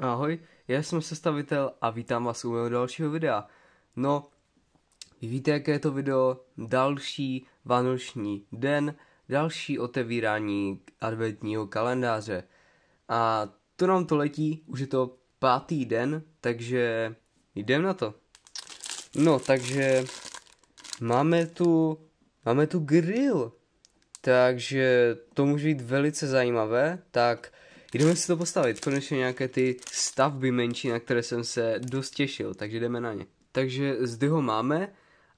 Ahoj, já jsem sestavitel a vítám vás u mého dalšího videa. No, vy víte, jaké je to video? Další vánoční den, další otevírání adventního kalendáře. A to nám to letí, už je to pátý den, takže jdem na to. No, takže máme tu, máme tu grill, takže to může být velice zajímavé, tak Jdeme si to postavit, konečně nějaké ty stavby menší, na které jsem se dost těšil, takže jdeme na ně. Takže zde ho máme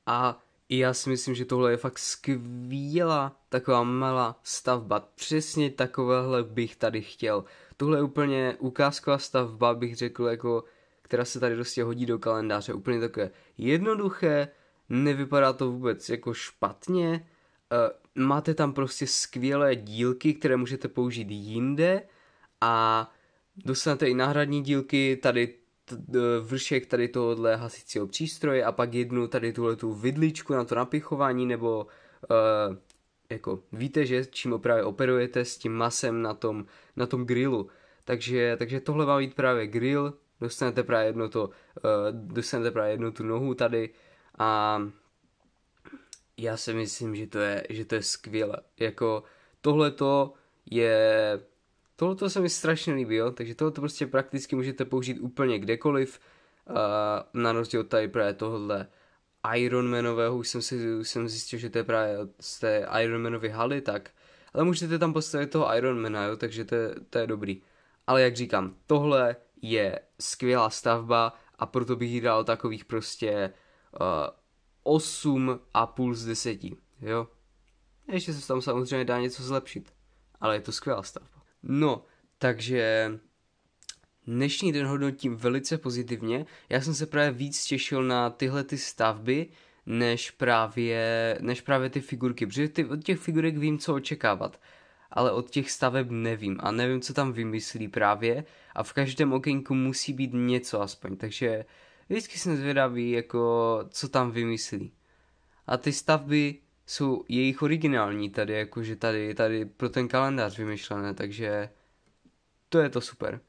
a i já si myslím, že tohle je fakt skvělá taková malá stavba. Přesně takovéhle bych tady chtěl. Tohle je úplně ukázková stavba, bych řekl, jako, která se tady prostě hodí do kalendáře. Úplně takové jednoduché, nevypadá to vůbec jako špatně. E, máte tam prostě skvělé dílky, které můžete použít jinde a dostanete i náhradní dílky, tady vršek tady tohohle hasicího přístroje a pak jednu tady tuhle tu vidličku na to napichování nebo uh, jako víte, že čím opravdu operujete s tím masem na tom, na tom grillu. Takže, takže tohle má být právě grill, dostanete právě jedno to, uh, dostanete právě jednu tu nohu tady a já si myslím, že to je, že to je skvělé. Jako tohle to je Tohle to se mi strašně líbí, jo? takže tohle to prostě prakticky můžete použít úplně kdekoliv, uh, na rozdíl tady právě tohle Ironmanového, už jsem, si, už jsem zjistil, že to je právě z té Ironmanovy haly, tak, ale můžete tam postavit toho Ironmana, jo? takže to, je, to je dobrý. Ale jak říkám, tohle je skvělá stavba a proto bych jí dal takových prostě uh, 8,5 z 10, jo? Ještě se tam samozřejmě dá něco zlepšit, ale je to skvělá stavba. No, takže dnešní den hodnotím velice pozitivně. Já jsem se právě víc těšil na tyhle ty stavby, než právě, než právě ty figurky, protože ty, od těch figurek vím, co očekávat, ale od těch staveb nevím a nevím, co tam vymyslí právě a v každém okénku musí být něco aspoň, takže vždycky jsem zvědavý, jako co tam vymyslí. A ty stavby jsou jejich originální tady, jakože tady, tady pro ten kalendář vymyšlené, takže to je to super.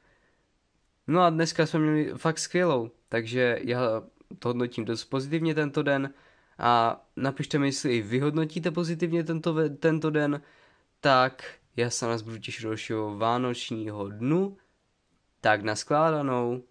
No a dneska jsme měli fakt skvělou, takže já to hodnotím dost pozitivně tento den a napište mi, jestli i vy hodnotíte pozitivně tento, tento den, tak já se nás budu těšit dalšího vánočního dnu, tak naskládanou.